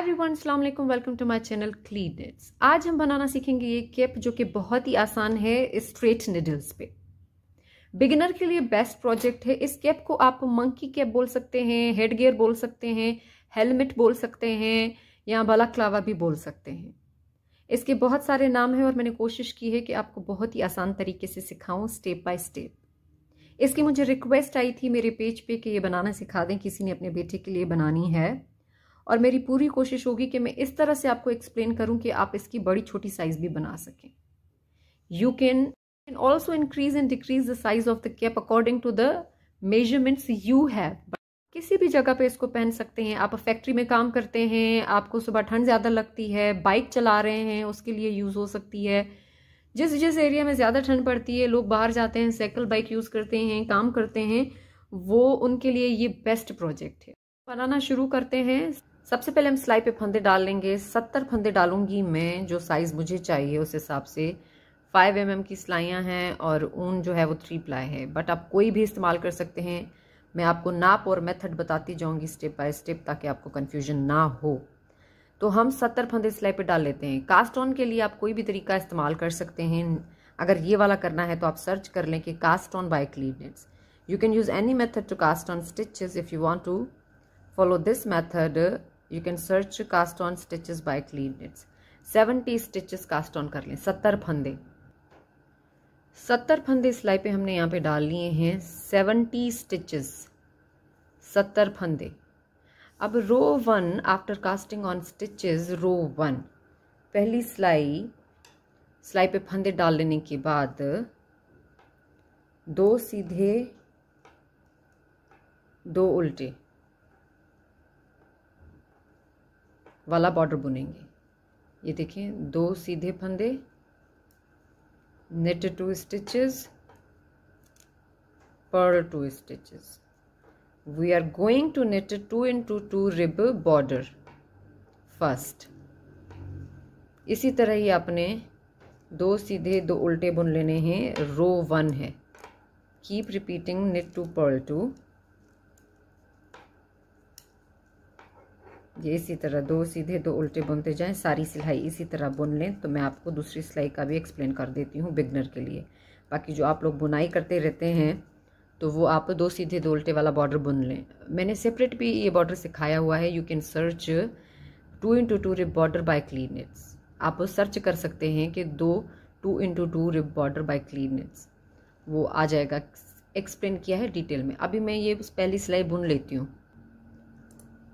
Everyone अस्सलाम वालेकुम welcome to my channel clean knits आज हम बनाना सीखेंगे ये केप जो कि बहुत ही आसान है स्ट्रेट निडल्स पे बिगिनर के लिए बेस्ट प्रोजेक्ट है इस केप को आप मंकी केप बोल सकते हैं हेड गियर बोल सकते हैं हेलमेट बोल सकते हैं या बला क्लावा भी बोल सकते हैं इसके बहुत सारे नाम हैं और मैंने कोशिश की है कि आपको बहुत ही आसान तरीके से सिखाऊं स्टेप बाय स्टेप इसकी मुझे रिक्वेस्ट आई थी मेरे पेज पे कि ये बनाना सिखा दें किसी ने अपने बेटे के लिए बनानी है और मेरी पूरी कोशिश होगी कि मैं इस तरह से आपको एक्सप्लेन करूं कि आप इसकी बड़ी छोटी साइज भी बना सकें you can can also increase and decrease the size of the cap according to the measurements you have किसी भी जगह पे इसको पहन सकते हैं आप फैक्ट्री में काम करते हैं आपको सुबह ठंड ज़्यादा लगती है बाइक चला रहे हैं उसके लिए यूज़ हो सकती है जिस जिस एरिया में ज़्यादा ठंड पड़ती है लोग बाहर जाते हैं साइकिल बाइक यूज़ करते हैं काम करते हैं वो उनके लिए ये बेस्ट प्रोजेक्ट है बनाना शुरू करते हैं सबसे पहले हम सिलाई पे फंदे डाल लेंगे सत्तर फंदे डालूंगी मैं जो साइज़ मुझे चाहिए उस हिसाब से फाइव एम mm की सिलाइयाँ हैं और ऊन जो है वो थ्री प्लाई है बट आप कोई भी इस्तेमाल कर सकते हैं मैं आपको नाप और मेथड बताती जाऊंगी स्टेप बाय स्टेप ताकि आपको कन्फ्यूजन ना हो तो हम सत्तर फंदे सिलाई पे डाल लेते हैं कास्ट ऑन के लिए आप कोई भी तरीका इस्तेमाल कर सकते हैं अगर ये वाला करना है तो आप सर्च कर लें कि cast on by cleanknits you can use any method to cast on stitches if you want to follow this method you can search cast on stitches by clean knits seventy stitches cast on कर लें सत्तर फंदे सत्तर फंदे सिलाई पे हमने यहाँ पे डाल लिए हैं सेवेंटी स्टिचेस सत्तर फंदे अब row one after casting on stitches row one पहली सिलाई सिलाई पे फंदे डाल लेने के बाद दो सीधे दो उल्टे वाला बॉर्डर बुनेंगे ये देखिए दो सीधे फंदे knit two stitches purl two stitches we are going to knit two into two rib border first इसी तरह ही आपने दो सीधे दो उल्टे बुन लेने हैं रो वन है keep repeating knit two purl two ये इसी तरह दो सीधे दो उल्टे बुनते जाएं सारी सिलाई इसी तरह बुन लें तो मैं आपको दूसरी सिलाई का भी एक्सप्लेन कर देती हूँ बिगनर के लिए बाकी जो आप लोग बुनाई करते रहते हैं तो वो आप दो सीधे दो उल्टे वाला बॉर्डर बुन लें मैंने सेपरेट भी ये बॉर्डर सिखाया हुआ है you can search two into two rib border by cleanknits आप सर्च कर सकते हैं कि दो two into two rib border by cleanknits वो आ जाएगा एक्सप्लेन किया है डिटेल में अभी मैं ये पहली सिलाई बुन लेती हूँ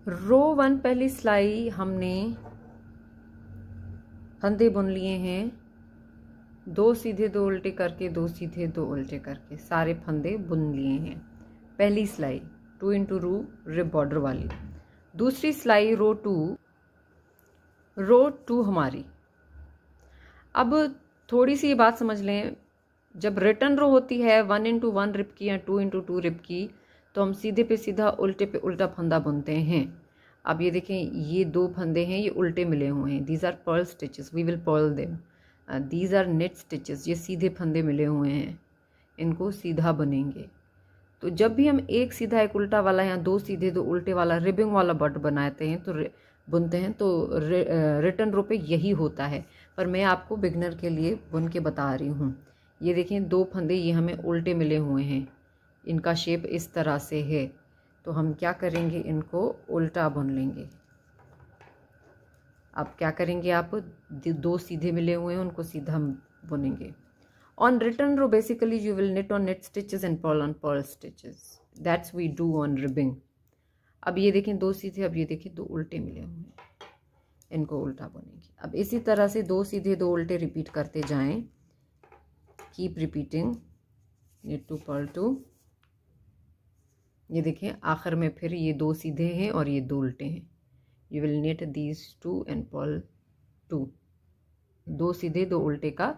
रो वन पहली सिलाई हमने फंदे बुन लिए हैं दो सीधे दो उल्टे करके दो सीधे दो उल्टे करके सारे फंदे बुन लिए हैं पहली सिलाई two into two rib border वाली दूसरी सिलाई रो टू रो टू हमारी अब थोड़ी सी ये बात समझ लें जब रिटर्न रो होती है वन इंटू वन रिप की या टू इंटू टू रिप की तो हम सीधे पे सीधा उल्टे पे उल्टा फंदा बुनते हैं अब ये देखें ये दो फंदे हैं ये उल्टे मिले हुए हैं these are purl stitches we will purl them these are knit stitches ये सीधे फंदे मिले हुए हैं इनको सीधा बनेंगे तो जब भी हम एक सीधा एक उल्टा वाला या दो सीधे दो उल्टे वाला रिबिंग वाला बट बनाते हैं तो बुनते हैं तो रिटर्न रो uh, पे यही होता है पर मैं आपको बिगनर के लिए बुन के बता रही हूँ ये देखें दो फंदे ये हमें उल्टे मिले हुए हैं इनका शेप इस तरह से है तो हम क्या करेंगे इनको उल्टा बुन लेंगे अब क्या करेंगे आप दो सीधे मिले हुए हैं उनको सीधा हम बुनेंगे on return row basically you will knit on knit stitches and purl on purl stitches that's we do on ribbing अब ये देखें दो सीधे अब ये देखें दो उल्टे मिले हुए हैं इनको उल्टा बुनेंगे अब इसी तरह से दो सीधे दो उल्टे रिपीट करते जाएं keep repeating knit two purl two ये देखें आखिर में फिर ये दो सीधे हैं और ये दो उल्टे हैं you will knit these two and purl two दो सीधे दो उल्टे का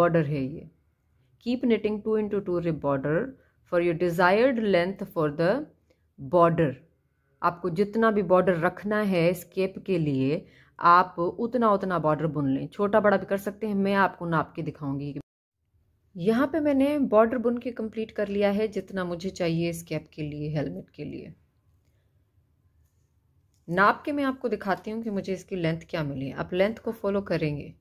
बॉर्डर है ये keep knitting two into two rib border for your desired length for the border आपको जितना भी बॉर्डर रखना है स्केप के लिए आप उतना उतना बॉर्डर बुन लें छोटा बड़ा भी कर सकते हैं मैं आपको नाप के दिखाऊंगी यहाँ पे मैंने बॉर्डर बुन के कंप्लीट कर लिया है जितना मुझे चाहिए इस कैप के लिए हेलमेट के लिए नाप के मैं आपको दिखाती हूँ कि मुझे इसकी लेंथ क्या मिली है आप लेंथ को फॉलो करेंगे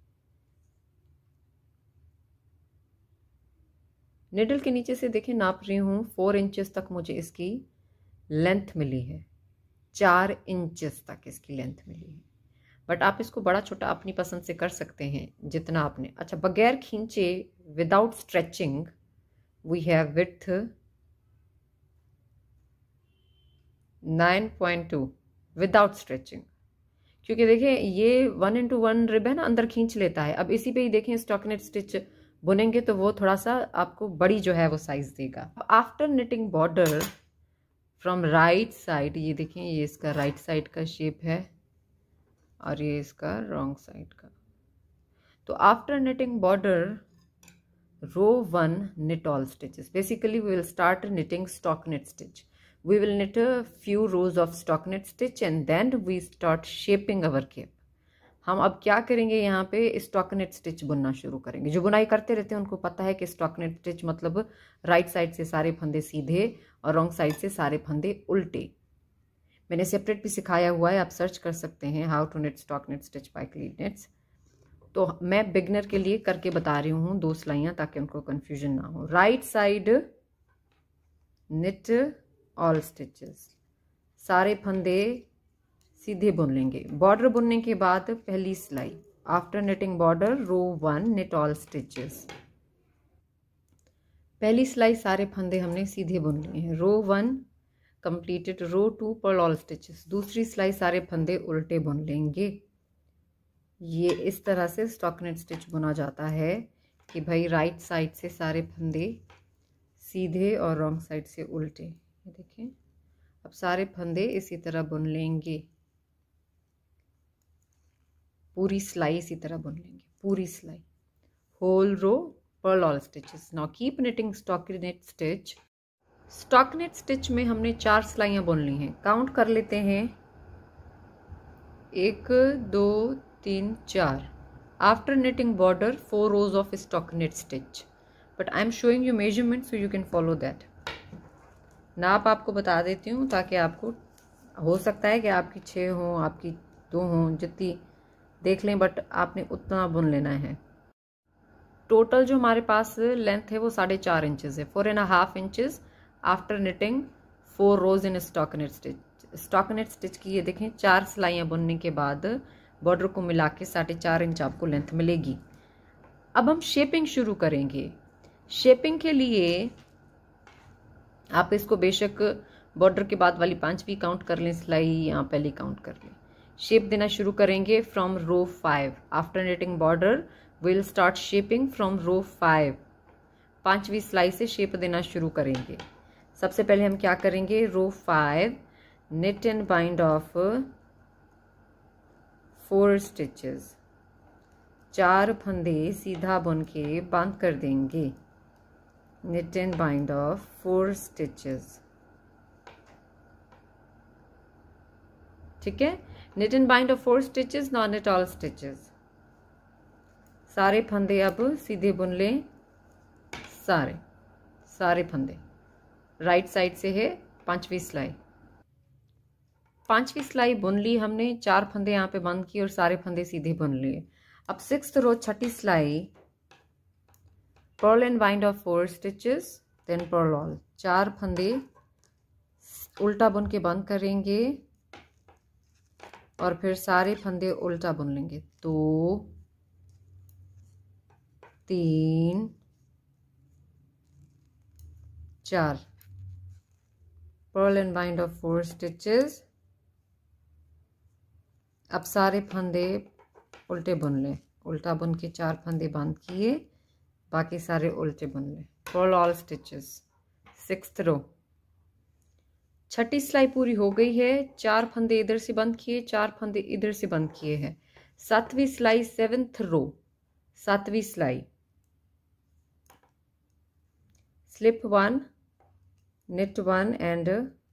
निडल के नीचे से देखें नाप रही हूँ फोर इंचेस तक मुझे इसकी लेंथ मिली है चार इंचेस तक इसकी लेंथ मिली है बट आप इसको बड़ा छोटा अपनी पसंद से कर सकते हैं जितना आपने अच्छा बगैर खींचे without stretching we have width 9.2 without stretching क्योंकि देखिए ये वन इंटू वन रिब है ना अंदर खींच लेता है अब इसी पे ही देखें स्टॉकनेट स्टिच बुनेंगे तो वो थोड़ा सा आपको बड़ी जो है वो साइज़ देगा after knitting border from right side ये देखें ये इसका राइट right साइड का शेप है और ये इसका रॉन्ग साइड का तो after knitting border row one knit all stitches basically we will start knitting stock knit stitch we will knit a few rows of stock knit stitch and then we start shaping our cape हम अब क्या करेंगे यहाँ पे stockinette stitch बुनना शुरू करेंगे जो बुनाई करते रहते हैं उनको पता है कि स्टॉकनेट स्टिच मतलब राइट साइड से सारे फंदे सीधे और रॉन्ग साइड से सारे फंदे उल्टे मैंने सेपरेट भी सिखाया हुआ है आप सर्च कर सकते हैं how to knit stockinette stitch by cleanknits तो मैं बिगनर के लिए करके बता रही हूँ दो सिलाइयाँ ताकि उनको कन्फ्यूजन ना हो right side knit all stitches सारे फंदे सीधे बुन लेंगे बॉर्डर बुनने के बाद पहली सिलाई after knitting border row one knit all stitches पहली सिलाई सारे फंदे हमने सीधे बुन लिए हैं row one completed row two purl all stitches दूसरी सिलाई सारे फंदे उल्टे बुन लेंगे ये इस तरह से स्टॉकनेट स्टिच बुना जाता है कि भाई राइट साइड से सारे फंदे सीधे और रॉन्ग साइड से उल्टे ये देखें अब सारे फंदे इसी तरह बुन लेंगे पूरी सिलाई इसी तरह बुन लेंगे पूरी सिलाई whole row purl all stitches now keep knitting stockinette stitch stockinette stitch में हमने चार सिलाइयाँ बुन ली हैं काउंट कर लेते हैं एक दो तीन चार after knitting border four rows of stockinette stitch but I am showing you measurement so you can follow that नाप आपको बता देती हूँ ताकि आपको हो सकता है कि आपकी छः हों आपकी दो हों जितनी देख लें बट आपने उतना बुन लेना है टोटल जो हमारे पास लेंथ है वो साढ़े चार इंचज़ है four and half inches after knitting four rows in stockinette stitch stockinette stitch की ये देखें चार सिलाइयाँ बुनने के बाद बॉर्डर को मिला के साढ़े चार इंच आपको लेंथ मिलेगी अब हम शेपिंग शुरू करेंगे शेपिंग के लिए आप इसको बेशक बॉर्डर के बाद वाली भी काउंट कर लें सिलाई यहाँ पहली काउंट कर लें शेप देना शुरू करेंगे from row five after knitting border will start shaping from row five पांचवी सिलाई से शेप देना शुरू करेंगे सबसे पहले हम क्या करेंगे row five knit and bind off four stitches चार फंदे सीधा बुन के बंद कर देंगे knit and bind off four stitches ठीक है knit and bind off four stitches now knit all stitches सारे फंदे अब सीधे बुन लें सारे सारे फंदे राइट साइड से है पांचवी सिलाई पांचवी सिलाई बुन ली हमने चार फंदे यहाँ पे बंद किए और सारे फंदे सीधे बुन लिए अब सिक्स रो छठी सिलाई purl and bind off four stitches then purl all चार फंदे उल्टा बुन के बंद करेंगे और फिर सारे फंदे उल्टा बुन लेंगे दो तीन चार purl and bind off four stitches अब सारे फंदे उल्टे बुन लें उल्टा बुन के चार फंदे बंद किए बाकी सारे उल्टे बुन लें purl all stitches six row छठी सिलाई पूरी हो गई है चार फंदे इधर से बंद किए चार फंदे इधर से बंद किए हैं सातवीं सिलाई सेवेंथ रो सातवीं सिलाई slip one knit one and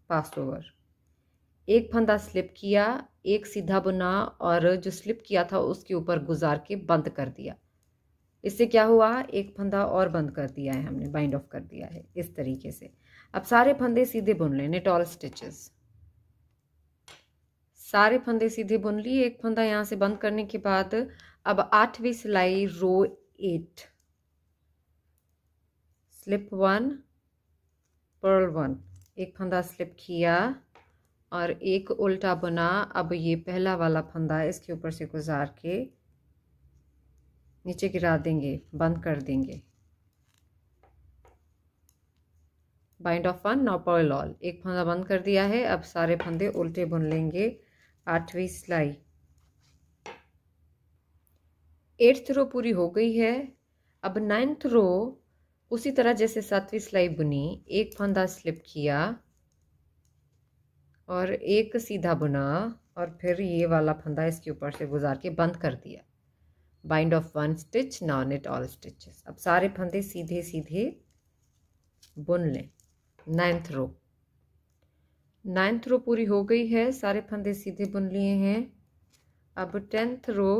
pass over एक फंदा स्लिप किया एक सीधा बुना और जो स्लिप किया था उसके ऊपर गुजार के बंद कर दिया इससे क्या हुआ एक फंदा और बंद कर दिया है हमने बाइंड ऑफ कर दिया है इस तरीके से अब सारे फंदे सीधे बुन लेने टॉल स्टिचेस सारे फंदे सीधे बुन लिए एक फंदा यहाँ से बंद करने के बाद अब आठवीं सिलाई row eight slip one purl one एक फंदा स्लिप किया और एक उल्टा बुना अब ये पहला वाला फंदा इसके ऊपर से गुजार के नीचे गिरा देंगे बंद कर देंगे bind off one now purl all एक फंदा बंद कर दिया है अब सारे फंदे उल्टे बुन लेंगे आठवीं सिलाई एट्थ रो पूरी हो गई है अब नाइन्थ रो उसी तरह जैसे सातवीं सिलाई बुनी एक फंदा स्लिप किया और एक सीधा बुना और फिर ये वाला फंदा इसके ऊपर से गुजार के बंद कर दिया bind off one stitch now knit all stitches अब सारे फंदे सीधे सीधे बुन लें नाइन्थ रो नाइन्थ रो पूरी हो गई है सारे फंदे सीधे बुन लिए हैं अब tenth row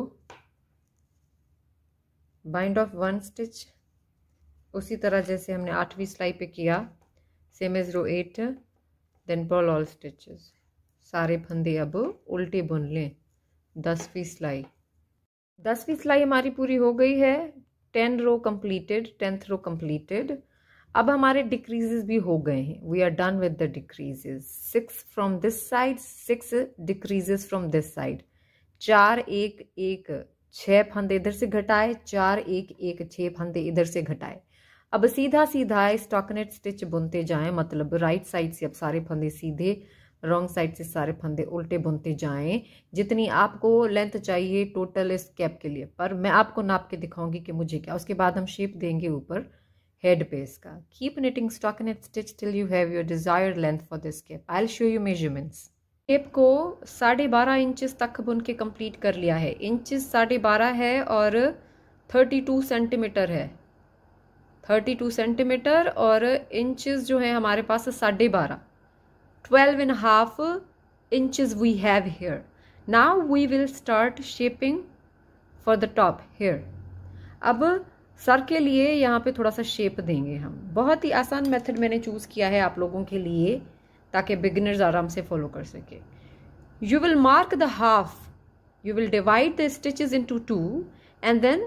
bind off one stitch उसी तरह जैसे हमने आठवीं सिलाई पे किया same as row eight then purl all stitches सारे फंदे अब उल्टे बुन लें दसवीं सिलाई दसवीं सिलाई हमारी पूरी हो गई है ten row completed tenth row completed अब हमारे डिक्रीजेस भी हो गए हैं we are done with the decreases six from this side six decreases from this side चार एक एक छः फंदे इधर से घटाए चार एक एक छः फंदे इधर से घटाए अब सीधा सीधा इस टॉकनेट स्टिच बुनते जाएं मतलब राइट साइड से अब सारे फंदे सीधे रॉन्ग साइड से सारे फंदे उल्टे बुनते जाएं जितनी आपको लेंथ चाहिए टोटल इस कैप के लिए पर मैं आपको नाप के दिखाऊंगी कि मुझे क्या उसके बाद हम शेप देंगे ऊपर हेड पे इसका keep knitting stockinette stitch till you have your desire length for this cap I show you measurements cap को साढ़े बारह इंचज तक बुन के कम्प्लीट कर लिया है इंचज साढ़े बारह है और थर्टी टू सेंटीमीटर है थर्टी टू सेंटीमीटर और इंचज़ जो है हमारे पास साढ़े बारह twelve and half inches we have here now we will start shaping for the top here अब सर के लिए यहाँ पे थोड़ा सा शेप देंगे हम बहुत ही आसान मेथड मैंने चूज़ किया है आप लोगों के लिए ताकि बिगिनर्स आराम से फॉलो कर सके you will mark the half you will divide the stitches stitches two and then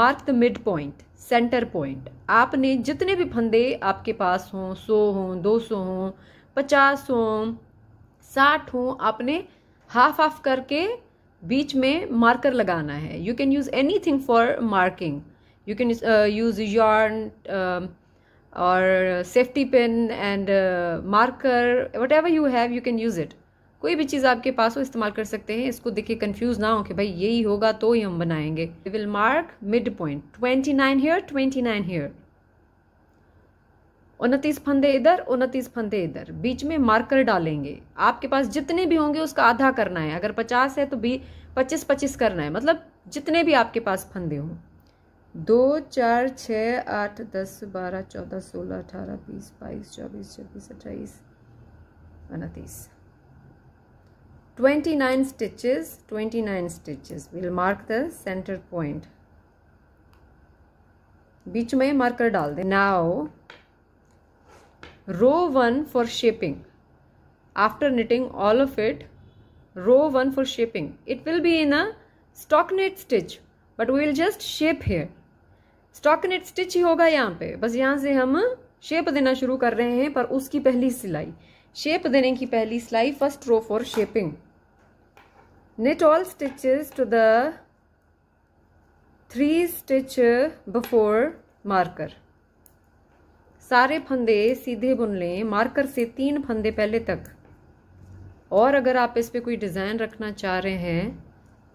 mark the mid point centre point आपने जितने भी फंदे आपके पास हों सौ हों दो सौ हों पचास हों साठ हों आपने हाफ हाफ करके बीच में मार्कर लगाना है you can use anything for marking you can use yarn और safety pin and marker whatever you have you can use it कोई भी चीज़ आपके पास हो इस्तेमाल कर सकते हैं इसको देखिए कंफ्यूज ना हो कि भाई यही होगा तो ही हम बनाएंगे will mark mid point twenty nine here twenty nine here उनतीस फंदे इधर उनतीस फंदे इधर बीच में मार्कर डालेंगे आपके पास जितने भी होंगे उसका आधा करना है अगर पचास है तो भी पच्चीस पच्चीस करना है मतलब जितने भी आपके पास फंदे हों दो चार छः आठ दस बारह चौदह सोलह अठारह बीस बाईस चौबीस छब्बीस अट्ठाईस उनतीस 29 stitches 29 stitches we'll mark the center point बीच में मार्कर डाल दें now row one for shaping after knitting all of it row one for shaping it will be in a stockinette stitch but we will just shape here stockinette stitch ही होगा यहाँ पे बस यहाँ से हम शेप देना शुरू कर रहे हैं पर उसकी पहली सिलाई शेप देने की पहली सिलाई first row for shaping knit all stitches to the three stitch before marker सारे फंदे सीधे बुन लें मार्कर से तीन फंदे पहले तक और अगर आप इस पे कोई डिज़ाइन रखना चाह रहे हैं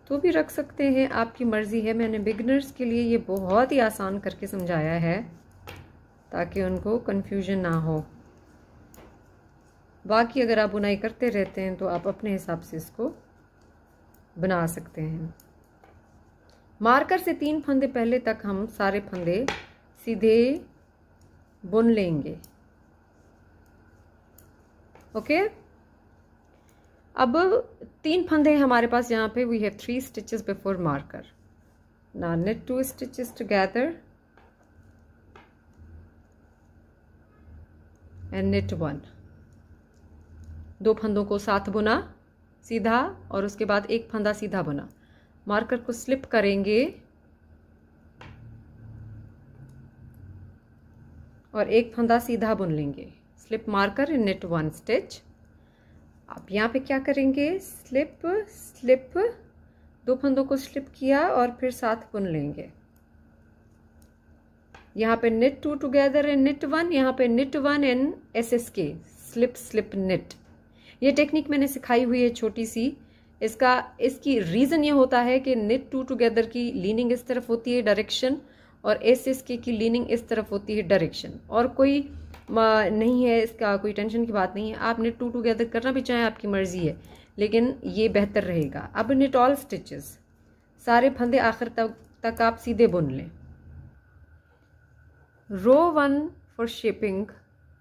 तो भी रख सकते हैं आपकी मर्ज़ी है मैंने बिगनर्स के लिए ये बहुत ही आसान करके समझाया है ताकि उनको कन्फ्यूजन ना हो बाकी अगर आप बुनाई करते रहते हैं तो आप अपने हिसाब से इसको बना सकते हैं मार्कर से तीन फंदे पहले तक हम सारे फंदे सीधे बुन लेंगे ओके अब तीन फंदे हमारे पास यहाँ पे we have three stitches before marker ना knit two stitches together and knit one दो फंदों को साथ बुना सीधा और उसके बाद एक फंदा सीधा बुना मार्कर को स्लिप करेंगे और एक फंदा सीधा बुन लेंगे slip marker in knit one stitch आप यहाँ पे क्या करेंगे स्लिप स्लिप दो फंदों को स्लिप किया और फिर साथ बुन लेंगे यहाँ पे knit two together and knit one यहाँ पे knit one and S S K slip slip knit ये टेक्निक मैंने सिखाई हुई है छोटी सी इसका इसकी रीज़न ये होता है कि निट टू टुगेदर की लीनिंग इस तरफ होती है डायरेक्शन और एस एस के की लीनिंग इस तरफ होती है डायरेक्शन और कोई नहीं है इसका कोई टेंशन की बात नहीं है आप निट टू टुगेदर करना भी चाहें आपकी मर्ज़ी है लेकिन ये बेहतर रहेगा अब निट ऑल स्टिचेस सारे फंदे आखिर तक तक आप सीधे बुन लें row one for shaping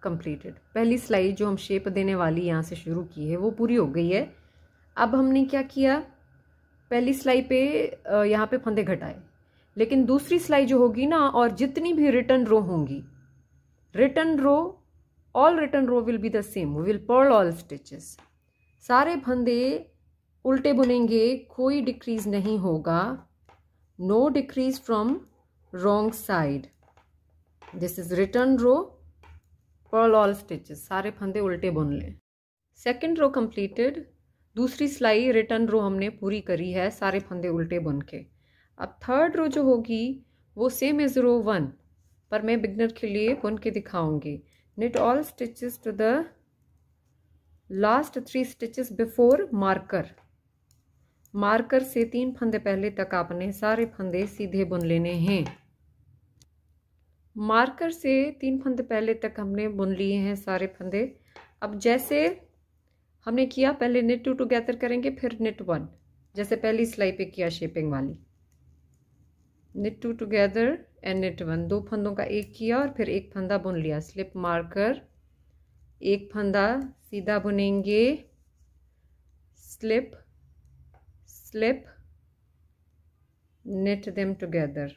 completed पहली स्लाइड जो हम शेप देने वाली यहाँ से शुरू की है वो पूरी हो गई है अब हमने क्या किया पहली सिलाई पे यहाँ पे फंदे घटाए लेकिन दूसरी सिलाई जो होगी ना और जितनी भी रिटर्न रो होंगी return row all return row will be the same we will purl all stitches सारे फंदे उल्टे बुनेंगे कोई डिक्रीज नहीं होगा no decrease from wrong side this is return row purl all stitches सारे फंदे उल्टे बुन लें सेकेंड रो कंप्लीटेड दूसरी सिलाई रिटर्न रो हमने पूरी करी है सारे फंदे उल्टे बुन के अब थर्ड रो जो होगी वो सेम एज रो वन पर मैं बिगनर के लिए बुन के दिखाऊंगी knit all stitches to the last three stitches before marker marker से तीन फंदे पहले तक आपने सारे फंदे सीधे बुन लेने हैं मार्कर से तीन फंदे पहले तक हमने बुन लिए हैं सारे फंदे अब जैसे हमने किया पहले निट टू टुगेदर करेंगे फिर निट वन जैसे पहली सिलाई पे किया शेपिंग वाली knit two together and knit one दो फंदों का एक किया और फिर एक फंदा बुन लिया स्लिप मार्कर एक फंदा सीधा बुनेंगे slip slip knit them together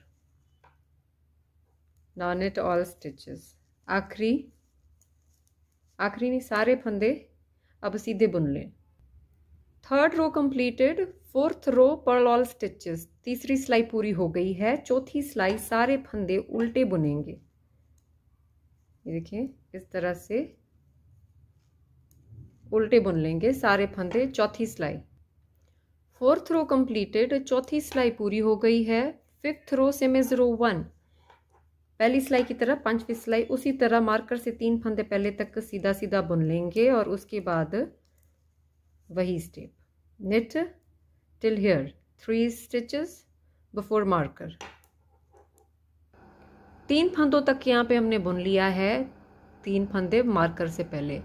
now knit all stitches आखिरी आखिरी नहीं सारे फंदे अब सीधे बुन लें third row completed fourth row purl all stitches तीसरी सिलाई पूरी हो गई है चौथी सिलाई सारे फंदे उल्टे बुनेंगे ये देखिए इस तरह से उल्टे बुन लेंगे सारे फंदे चौथी सिलाई फोर्थ रो कंप्लीटेड चौथी सिलाई पूरी हो गई है fifth row same is row one पहली सिलाई की तरह पांचवी सिलाई उसी तरह मार्कर से तीन फंदे पहले तक सीधा सीधा बुन लेंगे और उसके बाद वही step knit till here three stitches before marker तीन फंदों तक यहाँ पे हमने बुन लिया है तीन फंदे मार्कर से पहले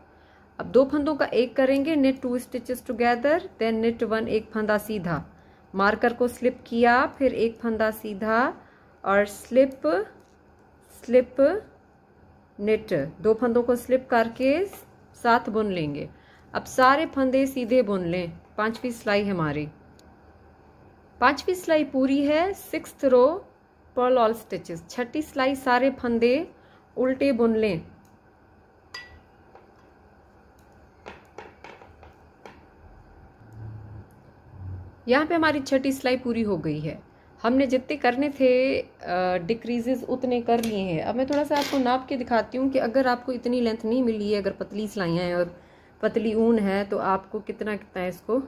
अब दो फंदों का एक करेंगे knit two stitches together then knit one एक फंदा सीधा मार्कर को स्लिप किया फिर एक फंदा सीधा और स्लिप स्लिप नेट दो फंदों को स्लिप करके साथ बुन लेंगे अब सारे फंदे सीधे बुन लें पांचवी सिलाई हमारी पांचवी सिलाई पूरी है six row purl all stitches छठी सिलाई सारे फंदे उल्टे बुन लें यहाँ पे हमारी छठी सिलाई पूरी हो गई है हमने जितने करने थे डिक्रीजेज उतने कर लिए हैं अब मैं थोड़ा सा आपको नाप के दिखाती हूँ कि अगर आपको इतनी लेंथ नहीं मिली है अगर पतली सिलाइयाँ हैं और पतली ऊन है तो आपको कितना कितना है इसको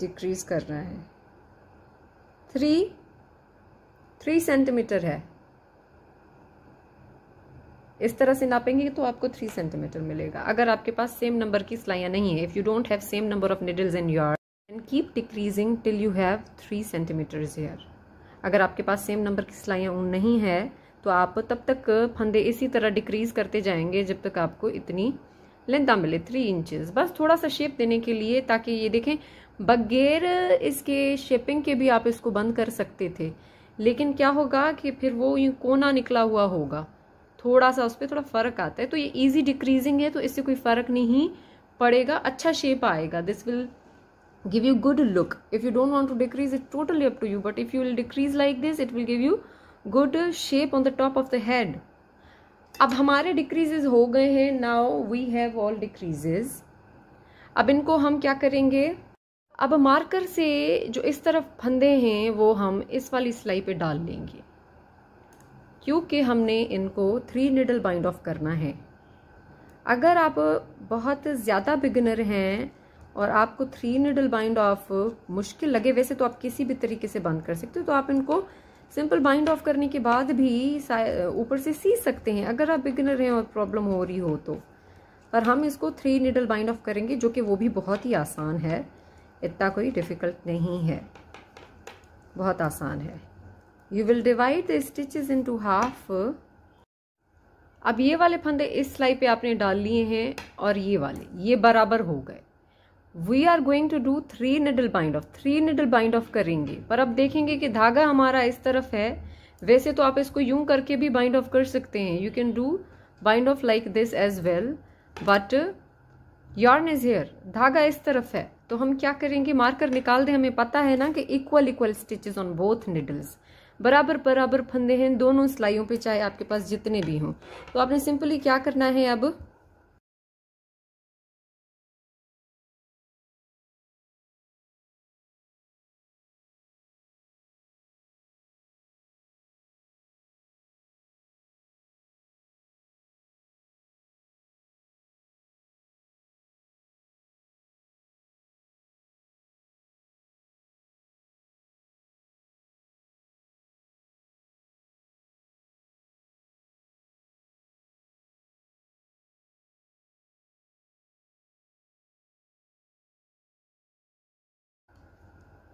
डिक्रीज करना है थ्री थ्री सेंटीमीटर है इस तरह से नापेंगे तो आपको थ्री सेंटीमीटर मिलेगा अगर आपके पास सेम नंबर की सिलाइयाँ नहीं है if you don't have same number of needles in your and keep decreasing till you have three centimeters here अगर आपके पास सेम नंबर की सिलाइयाँ ऊन नहीं है तो आप तब तक फंदे इसी तरह डिक्रीज करते जाएंगे जब तक आपको इतनी लेंथ मिले थ्री इंचेस बस थोड़ा सा शेप देने के लिए ताकि ये देखें बगैर इसके शेपिंग के भी आप इसको बंद कर सकते थे लेकिन क्या होगा कि फिर वो यूँ कोना निकला हुआ होगा थोड़ा सा उस पर थोड़ा फ़र्क आता है तो ये इजी डिक्रीजिंग है तो इससे कोई फ़र्क नहीं पड़ेगा अच्छा शेप आएगा this will give you good look if you don't want to decrease it totally up to you but if you will decrease like this it will give you good shape on the top of the head अब हमारे decreases हो गए हैं now we have all decreases अब इनको हम क्या करेंगे अब मार्कर से जो इस तरफ फंदे हैं वो हम इस वाली सिलाई पे डाल लेंगे क्योंकि हमने इनको थ्री निडल बाइंड ऑफ करना है अगर आप बहुत ज़्यादा बिगनर हैं और आपको थ्री निडल बाइंड ऑफ मुश्किल लगे वैसे तो आप किसी भी तरीके से बंद कर सकते हो तो आप इनको सिंपल बाइंड ऑफ करने के बाद भी ऊपर से सी सकते हैं अगर आप बिगनर हैं और प्रॉब्लम हो रही हो तो पर हम इसको थ्री निडल बाइंड ऑफ करेंगे जो कि वो भी बहुत ही आसान है इतना कोई डिफ़िकल्ट नहीं है बहुत आसान है you will divide the stitches in two half अब ये वाले फंदे इस सिलाई पे आपने डाल लिए हैं और ये वाले ये बराबर हो गए we are going to do three needle bind off three needle bind off करेंगे पर अब देखेंगे कि धागा हमारा इस तरफ है वैसे तो आप इसको यूं करके भी बाइंड ऑफ कर सकते हैं you can do bind off like this as well but yarn is here धागा इस तरफ है तो हम क्या करेंगे मार्कर निकाल दें हमें पता है ना कि equal equal stitches on both needles बराबर बराबर फंदे हैं दोनों सिलाइयों पे चाहे आपके पास जितने भी हों तो आपने सिंपली क्या करना है अब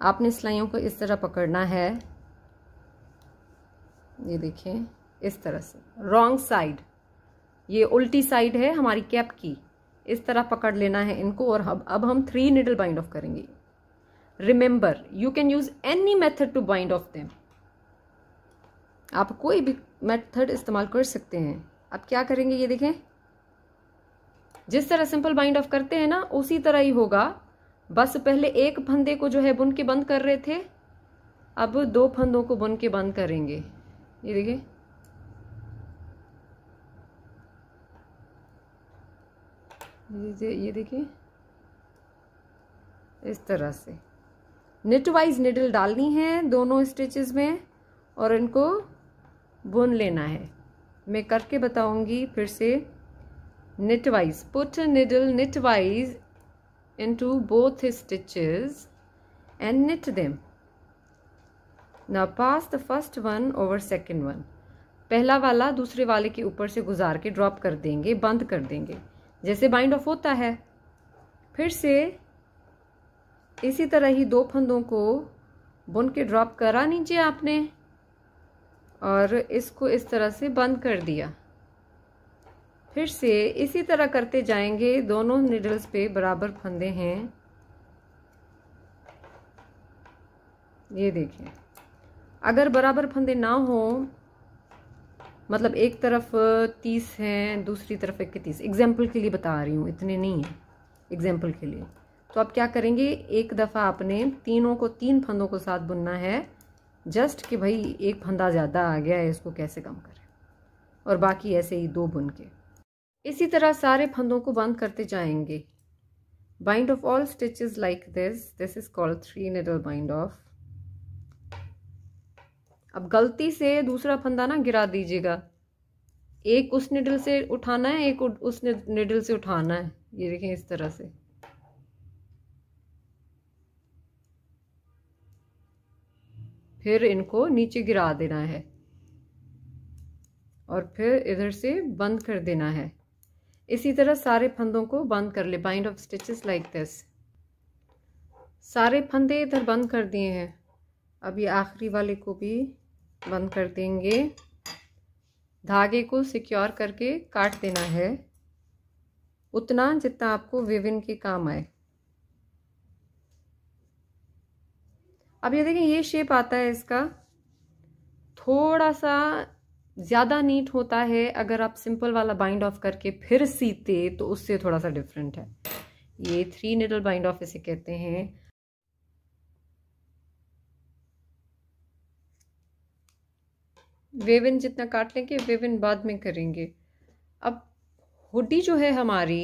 आपने सिलाइयों को इस तरह पकड़ना है ये देखें इस तरह से रॉन्ग साइड ये उल्टी साइड है हमारी कैप की इस तरह पकड़ लेना है इनको और अब अब हम थ्री निडल बाइंड ऑफ करेंगे remember you can use any method to bind off them आप कोई भी मेथड इस्तेमाल कर सकते हैं अब क्या करेंगे ये देखें जिस तरह सिंपल बाइंड ऑफ करते हैं ना उसी तरह ही होगा बस पहले एक फंदे को जो है बुन के बंद कर रहे थे अब दो फंदों को बुन के बंद करेंगे ये देखिए ये देखिए इस तरह से नेट वाइज निडल डालनी है दोनों स्टिचेस में और इनको बुन लेना है मैं करके बताऊंगी फिर से wise put needle needle wise into both stitches and knit them. Now pass the first one over second one. पहला वाला दूसरे वाले के ऊपर से गुजार के ड्रॉप कर देंगे बंद कर देंगे जैसे बाइंड ऑफ होता है फिर से इसी तरह ही दो फंदों को बुन के ड्रॉप करा नीचे आपने और इसको इस तरह से बंद कर दिया फिर से इसी तरह करते जाएंगे दोनों निडल्स पे बराबर फंदे हैं ये देखिए अगर बराबर फंदे ना हो मतलब एक तरफ तीस हैं दूसरी तरफ एक तीस एग्जाम्पल के लिए बता रही हूँ इतने नहीं है एग्जाम्पल के लिए तो आप क्या करेंगे एक दफ़ा आपने तीनों को तीन फंदों को साथ बुनना है जस्ट कि भाई एक फंदा ज़्यादा आ गया है इसको कैसे कम करें और बाकी ऐसे ही दो बुन के इसी तरह सारे फंदों को बंद करते जाएंगे bind off all stitches like this this is called three needle bind off अब गलती से दूसरा फंदा ना गिरा दीजिएगा एक उस निडल से उठाना है एक उस निडल से उठाना है ये देखें इस तरह से फिर इनको नीचे गिरा देना है और फिर इधर से बंद कर देना है इसी तरह सारे फंदों को बंद कर ले bind off stitches like this सारे फंदे इधर बंद कर दिए हैं अब ये आखिरी वाले को भी बंद कर देंगे धागे को सिक्योर करके काट देना है उतना जितना आपको विविन के काम आए अब ये देखें ये शेप आता है इसका थोड़ा सा ज़्यादा नीट होता है अगर आप सिंपल वाला बाइंड ऑफ करके फिर सीते तो उससे थोड़ा सा डिफरेंट है ये थ्री निडल बाइंड ऑफ इसे कहते हैं वेविन जितना काट लेंगे वेविन बाद में करेंगे अब हुडी जो है हमारी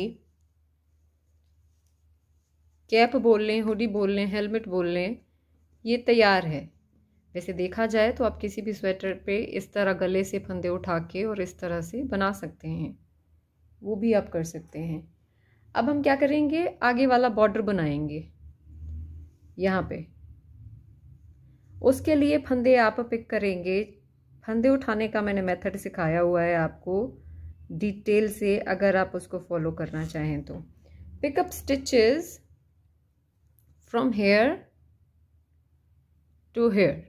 कैप बोल लें हुडी बोल लें हेलमेट बोल लें ये तैयार है वैसे देखा जाए तो आप किसी भी स्वेटर पे इस तरह गले से फंदे उठा के और इस तरह से बना सकते हैं वो भी आप कर सकते हैं अब हम क्या करेंगे आगे वाला बॉर्डर बनाएंगे यहाँ पे उसके लिए फंदे आप पिक करेंगे फंदे उठाने का मैंने मेथड सिखाया हुआ है आपको डिटेल से अगर आप उसको फॉलो करना चाहें तो pick up stitches from here to here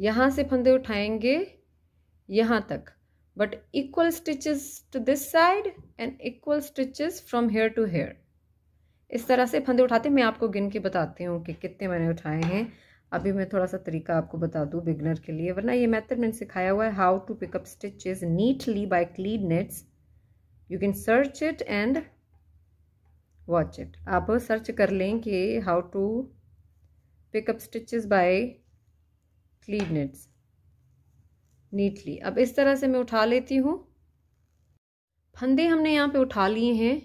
यहाँ से फंदे उठाएंगे यहाँ तक but equal stitches to this side and equal stitches from here to here इस तरह से फंदे उठाते मैं आपको गिन के बताती हूँ कि कितने मैंने उठाए हैं अभी मैं थोड़ा सा तरीका आपको बता दूँ बिगनर के लिए वरना ये मैथड मैंने सिखाया हुआ है how to pick up stitches neatly by clean knits you can search it and watch it आप सर्च कर लें कि how to pick up stitches by clean knits neatly अब इस तरह से मैं उठा लेती हूँ फंदे हमने यहाँ पे उठा लिए हैं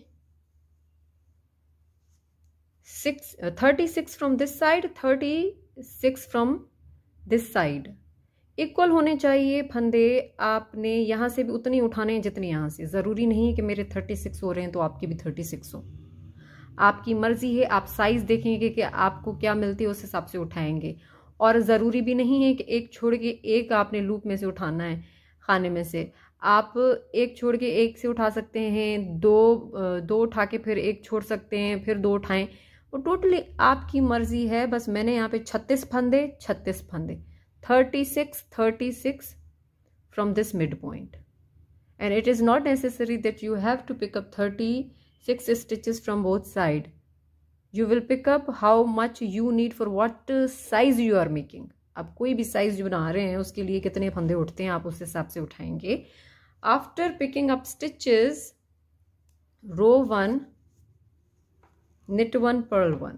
six thirty six from this side thirty six from this side equal होने चाहिए फंदे आपने यहाँ से भी उतने उठाने हैं जितने यहाँ से ज़रूरी नहीं है कि मेरे थर्टी सिक्स हो रहे हैं तो आपके भी थर्टी सिक्स हो आपकी मर्ज़ी है आप साइज़ देखेंगे कि आपको क्या मिलती है उस हिसाब से उठाएंगे और ज़रूरी भी नहीं है कि एक छोड़ के एक आपने लूप में से उठाना है खाने में से आप एक छोड़ के एक से उठा सकते हैं दो दो उठा के फिर एक छोड़ सकते हैं फिर दो उठाएं वो टोटली आपकी मर्ज़ी है बस मैंने यहाँ पे छत्तीस फंदे छत्तीस फंदे thirty six thirty six from this mid point and it is not necessary that you have to pick up thirty six stitches from both side you will pick up how much you need for what size you are making आप कोई भी size जो बना रहे हैं उसके लिए कितने फंदे उठते हैं आप उस हिसाब से उठाएंगे after picking up stitches row one knit one purl one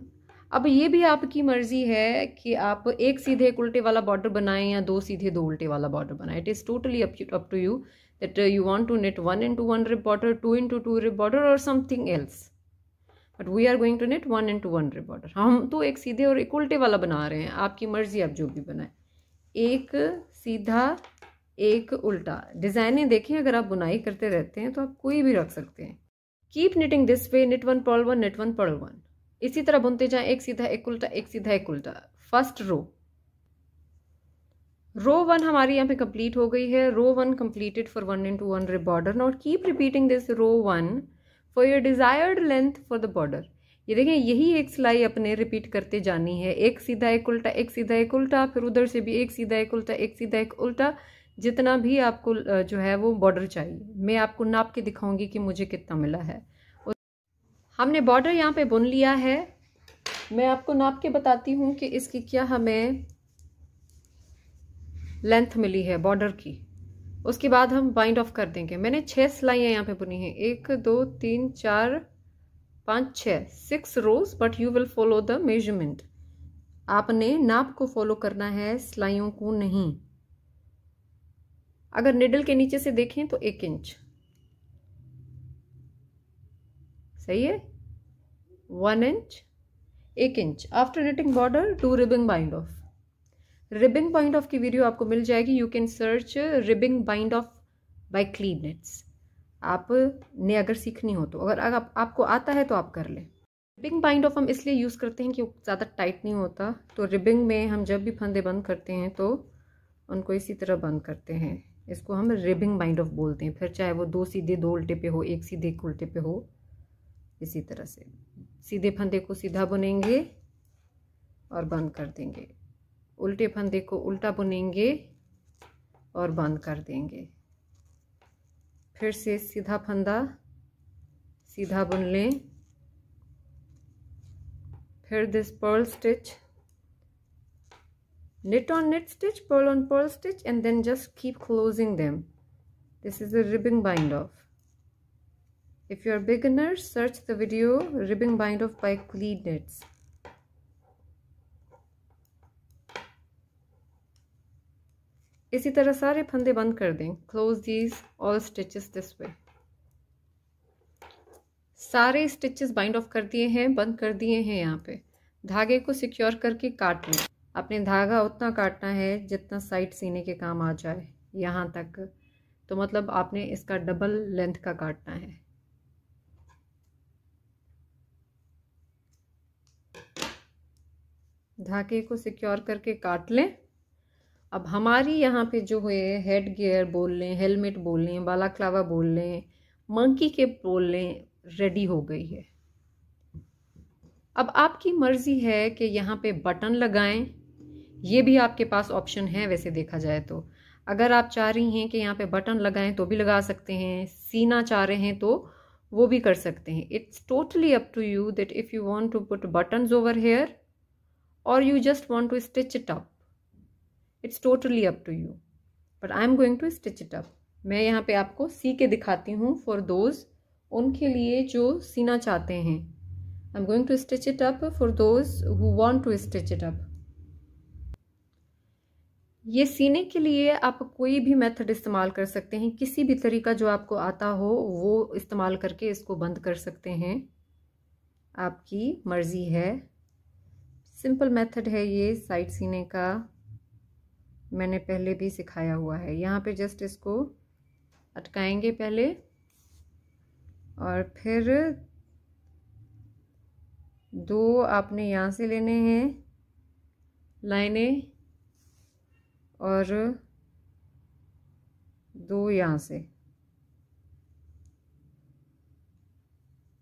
अब ये भी आपकी मर्जी है कि आप एक सीधे एक उल्टे वाला बॉर्डर बनाएं या दो सीधे दो उल्टे वाला बॉर्डर बनाएं it is totally up up to you that you want to knit one into one rib border two into two rib border और something else but we are going to knit one two one rib border हम तो एक सीधे और एक उल्टे वाला बना रहे हैं आपकी मर्जी आप जो भी बनाएं एक सीधा एक उल्टा डिज़ाइनें देखिए अगर आप बुनाई करते रहते हैं तो आप कोई भी रख सकते हैं keep knitting this way knit one purl one knit one purl one इसी तरह बुनते जाएं एक सीधा एक उल्टा एक सीधा एक उल्टा फर्स्ट रो रो वन हमारी यहाँ पे कंप्लीट हो गई है row one completed for one into one rib border now keep repeating this row one for your desired length for the border ये देखें यही एक सिलाई अपने रिपीट करते जानी है एक सीधा एक उल्टा एक सीधा एक उल्टा फिर उधर से भी एक सीधा एक उल्टा एक सीधा एक उल्टा जितना भी आपको जो है वो बॉर्डर चाहिए मैं आपको नाप के दिखाऊंगी कि मुझे कितना मिला है हमने बॉर्डर यहाँ पे बुन लिया है मैं आपको नाप के बताती हूँ कि इसकी क्या हमें लेंथ मिली है बॉर्डर की उसके बाद हम बाइंड ऑफ कर देंगे मैंने छह सिलाइया यहाँ पे बुनी है एक दो तीन चार पाँच छः six rows but you will follow the measurement आपने नाप को फॉलो करना है सिलाइयों को नहीं अगर निडल के नीचे से देखें तो एक इंच सही है वन इंच एक inch after knitting border to ribbing bind off ribbing bind off की वीडियो आपको मिल जाएगी you can search ribbing bind off by clean knits आप ने अगर सीखनी हो तो अगर आप, आपको आता है तो आप कर लें रिबिंग बाइंड ऑफ हम इसलिए यूज़ करते हैं कि ज़्यादा टाइट नहीं होता तो रिबिंग में हम जब भी फंदे बंद करते हैं तो उनको इसी तरह बंद करते हैं इसको हम रिबिंग बाइंड ऑफ बोलते हैं फिर चाहे वो दो सीधे दो उल्टे पे हो एक सीधे एक उल्टे पे हो इसी तरह से सीधे फंदे को सीधा बुनेंगे और बंद कर देंगे उल्टे फंदे को उल्टा बुनेंगे और बंद कर देंगे फिर से सीधा फंदा सीधा बुन लें फिर this purl stitch knit on knit stitch purl on purl stitch and then just keep closing them this is a ribbing bind off if you are beginner search the video ribbing bind off by clean knits इसी तरह सारे फंदे बंद कर दें close these all stitches this way सारे stitches bind of कर दिए हैं बंद कर दिए हैं यहाँ पे धागे को सिक्योर करके काट लें अपने धागा उतना काटना है जितना साइड सीने के काम आ जाए यहाँ तक तो मतलब आपने इसका डबल लेंथ का काटना है धागे को सिक्योर करके काट लें अब हमारी यहाँ पे जो है हेड गियर बोल लें हेलमेट बोल लें बालाक्लावा बोल लें मंकी के बोल लें रेडी हो गई है अब आपकी मर्ज़ी है कि यहाँ पे बटन लगाएं ये भी आपके पास ऑप्शन है वैसे देखा जाए तो अगर आप चाह रही हैं कि यहाँ पे बटन लगाएं तो भी लगा सकते हैं सीना चाह रहे हैं तो वो भी कर सकते हैं it's totally up to you that if you want to put buttons over here और you just want to stitch it up it's totally up to you but I am going to stitch it up मैं यहाँ पे आपको सी के दिखाती हूँ for those उनके लिए जो सीना चाहते हैं I am going to stitch it up for those who want to stitch it up ये सीने के लिए आप कोई भी मेथड इस्तेमाल कर सकते हैं किसी भी तरीका जो आपको आता हो वो इस्तेमाल करके इसको बंद कर सकते हैं आपकी मर्ज़ी है सिंपल मेथड है ये साइड सीने का मैंने पहले भी सिखाया हुआ है यहाँ पे जस्ट इसको अटकाएंगे पहले और फिर दो आपने यहाँ से लेने हैं लाइनें और दो यहाँ से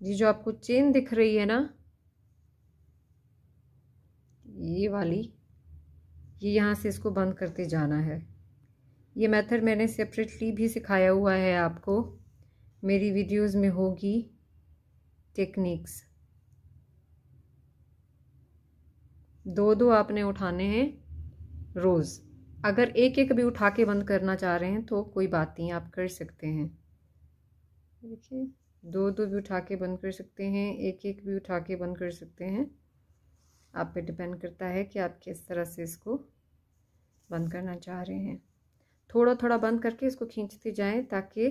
जी जो आपको चेन दिख रही है ना ये वाली ये यहाँ से इसको बंद करते जाना है ये मेथड मैंने सेपरेटली भी सिखाया हुआ है आपको मेरी वीडियोस में होगी टेक्निक्स दो दो आपने उठाने हैं रोज़ अगर एक एक भी उठा के बंद करना चाह रहे हैं तो कोई बात नहीं आप कर सकते हैं देखिए दो दो भी उठा के बंद कर सकते हैं एक एक भी उठा के बंद कर सकते हैं आप पे डिपेंड करता है कि आप किस तरह से इसको बंद करना चाह रहे हैं थोड़ा थोड़ा बंद करके इसको खींचते जाएं ताकि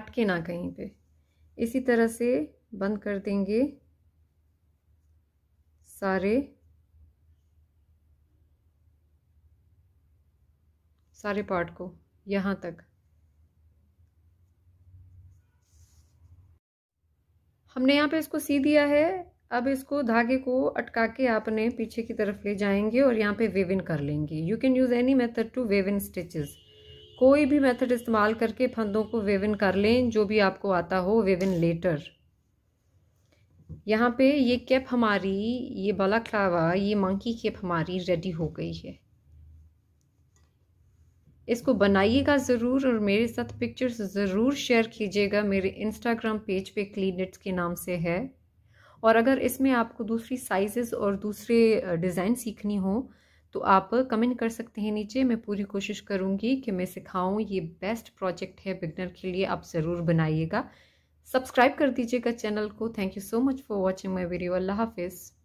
अटके ना कहीं पे इसी तरह से बंद कर देंगे सारे सारे पार्ट को यहाँ तक हमने यहाँ पे इसको सी दिया है अब इसको धागे को अटका के आपने पीछे की तरफ ले जाएंगे और यहाँ पे वेव इन कर लेंगे you can use any method to weave in stitches कोई भी मेथड इस्तेमाल करके फंदों को वेव इन कर लें जो भी आपको आता हो वेव इन लेटर यहाँ पे ये कैप हमारी ये बलाखलावा ये मंकी कैप हमारी रेडी हो गई है इसको बनाइएगा ज़रूर और मेरे साथ पिक्चर्स ज़रूर शेयर कीजिएगा मेरे इंस्टाग्राम पेज पे क्लीनिट्स के नाम से है और अगर इसमें आपको दूसरी साइजेस और दूसरे डिज़ाइन सीखनी हो तो आप कमेंट कर सकते हैं नीचे मैं पूरी कोशिश करूँगी कि मैं सिखाऊँ ये बेस्ट प्रोजेक्ट है बिगनर के लिए आप ज़रूर बनाइएगा सब्सक्राइब कर दीजिएगा चैनल को thank you so much for watching my video अल्लाह हाफिज़